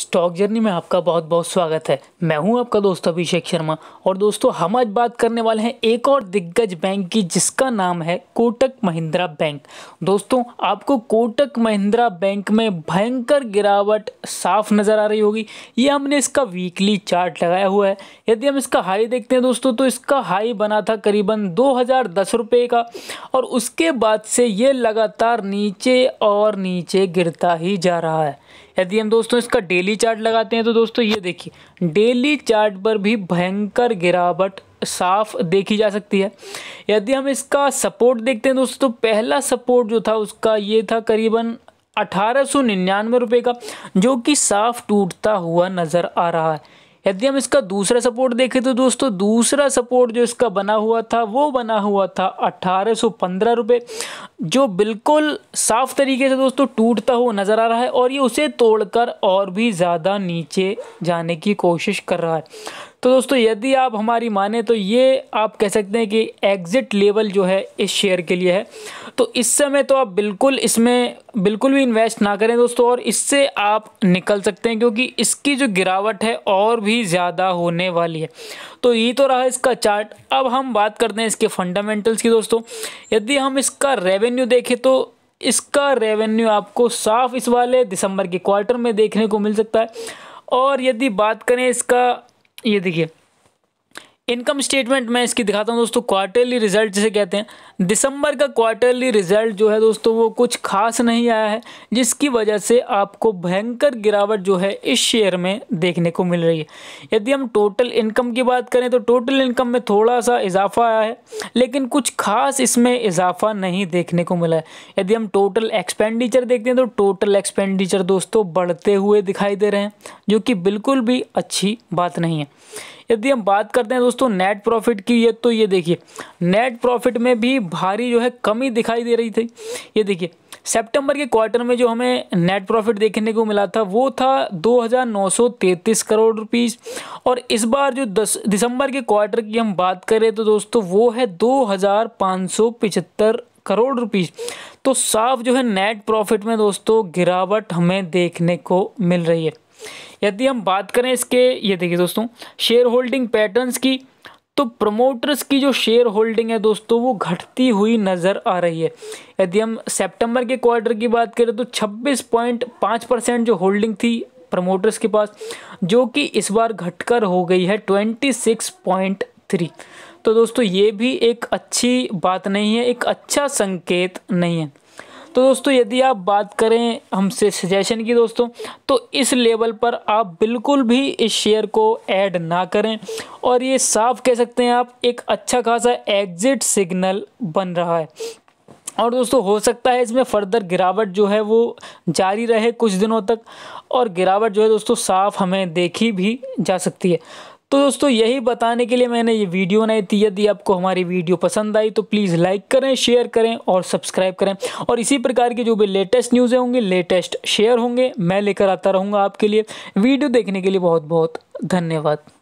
stock journey में आपका बहुत बहुत स्वागत है मैं हूं आपका दोस्त अभिषेक शर्मा और दोस्तों हम आज बात करने वाले हैं एक और दिग्गज बैंक की जिसका नाम है कोटक महिंद्रा बैंक दोस्तों आपको कोटक महिंद्रा बैंक में भयंकर गिरावट साफ नज़र आ रही होगी ये हमने इसका वीकली चार्ट लगाया हुआ है यदि हम इसका हाई देखते हैं दोस्तों तो इसका हाई बना था करीबन दो हज़ार का और उसके बाद से ये लगातार नीचे और नीचे गिरता ही जा रहा है यदि हम दोस्तों इसका डेली चार्ट लगाते हैं तो दोस्तों ये देखिए डेली चार्ट पर भी भयंकर गिरावट साफ देखी जा सकती है यदि हम इसका सपोर्ट देखते हैं दोस्तों तो पहला सपोर्ट जो था उसका ये था करीबन अठारह सौ निन्यानवे रुपये का जो कि साफ टूटता हुआ नज़र आ रहा है यदि हम इसका दूसरा सपोर्ट देखें तो दोस्तों दूसरा सपोर्ट जो इसका बना हुआ था वो बना हुआ था अट्ठारह सौ पंद्रह रुपये जो बिल्कुल साफ तरीके से दोस्तों टूटता हुआ नज़र आ रहा है और ये उसे तोड़कर और भी ज़्यादा नीचे जाने की कोशिश कर रहा है तो दोस्तों यदि आप हमारी माने तो ये आप कह सकते हैं कि एग्ज़िट लेवल जो है इस शेयर के लिए है तो इस समय तो आप बिल्कुल इसमें बिल्कुल भी इन्वेस्ट ना करें दोस्तों और इससे आप निकल सकते हैं क्योंकि इसकी जो गिरावट है और भी ज़्यादा होने वाली है तो ये तो रहा इसका चार्ट अब हम बात करते हैं इसके फंडामेंटल्स की दोस्तों यदि हम इसका रेवेन्यू देखें तो इसका रेवेन्यू आपको साफ इस वाले दिसंबर के क्वार्टर में देखने को मिल सकता है और यदि बात करें इसका ये देखिए इनकम स्टेटमेंट मैं इसकी दिखाता हूँ दोस्तों क्वार्टरली रिजल्ट जिसे कहते हैं दिसंबर का क्वार्टरली रिजल्ट जो है दोस्तों वो कुछ खास नहीं आया है जिसकी वजह से आपको भयंकर गिरावट जो है इस शेयर में देखने को मिल रही है यदि हम टोटल इनकम की बात करें तो टोटल इनकम में थोड़ा सा इजाफा आया है लेकिन कुछ खास इसमें इजाफा नहीं देखने को मिला है यदि हम टोटल एक्सपेंडिचर देखते हैं तो टोटल एक्सपेंडिचर दोस्तों बढ़ते हुए दिखाई दे रहे हैं जो कि बिल्कुल भी अच्छी बात नहीं है यदि हम बात करते हैं दोस्तों नेट प्रॉफिट की ये तो ये देखिए नेट प्रॉफिट में भी भारी जो है कमी दिखाई दे रही थी ये देखिए सितंबर के क्वार्टर में जो हमें नेट प्रॉफिट देखने को मिला था वो था 2,933 करोड़ रुपीस और इस बार जो दस दिसंबर के क्वार्टर की हम बात करें तो दोस्तों वो है 2,575 करोड़ रुपीस तो साफ जो है नेट प्रॉफिट में दोस्तों गिरावट हमें देखने को मिल रही है यदि हम बात करें इसके ये देखिए दोस्तों शेयर होल्डिंग पैटर्न्स की तो प्रमोटर्स की जो शेयर होल्डिंग है दोस्तों वो घटती हुई नज़र आ रही है यदि हम सेप्टेम्बर के क्वार्टर की बात करें तो छब्बीस परसेंट जो होल्डिंग थी प्रमोटर्स के पास जो कि इस बार घटकर हो गई है 26.3 तो दोस्तों ये भी एक अच्छी बात नहीं है एक अच्छा संकेत नहीं है तो दोस्तों यदि आप बात करें हमसे सजेशन की दोस्तों तो इस लेवल पर आप बिल्कुल भी इस शेयर को ऐड ना करें और ये साफ कह सकते हैं आप एक अच्छा खासा एग्जिट सिग्नल बन रहा है और दोस्तों हो सकता है इसमें फर्दर गिरावट जो है वो जारी रहे कुछ दिनों तक और गिरावट जो है दोस्तों साफ हमें देखी भी जा सकती है तो दोस्तों यही बताने के लिए मैंने ये वीडियो बनाई थी यदि आपको हमारी वीडियो पसंद आई तो प्लीज़ लाइक करें शेयर करें और सब्सक्राइब करें और इसी प्रकार की जो भी लेटेस्ट न्यूज़ें होंगी लेटेस्ट शेयर होंगे मैं लेकर आता रहूँगा आपके लिए वीडियो देखने के लिए बहुत बहुत धन्यवाद